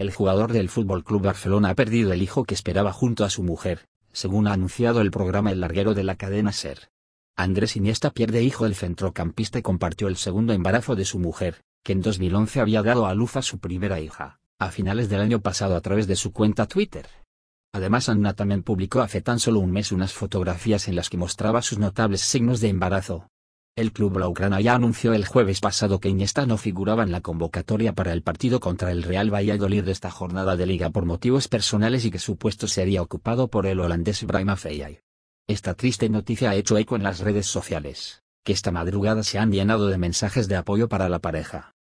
El jugador del Fútbol Club Barcelona ha perdido el hijo que esperaba junto a su mujer, según ha anunciado el programa El Larguero de la cadena Ser. Andrés Iniesta pierde hijo el centrocampista y compartió el segundo embarazo de su mujer, que en 2011 había dado a luz a su primera hija, a finales del año pasado a través de su cuenta Twitter. Además Anna también publicó hace tan solo un mes unas fotografías en las que mostraba sus notables signos de embarazo, el club blaugrana ya anunció el jueves pasado que Iniesta no figuraba en la convocatoria para el partido contra el Real Valladolid de esta jornada de liga por motivos personales y que su puesto sería ocupado por el holandés Brahma Feyay. Esta triste noticia ha hecho eco en las redes sociales, que esta madrugada se han llenado de mensajes de apoyo para la pareja.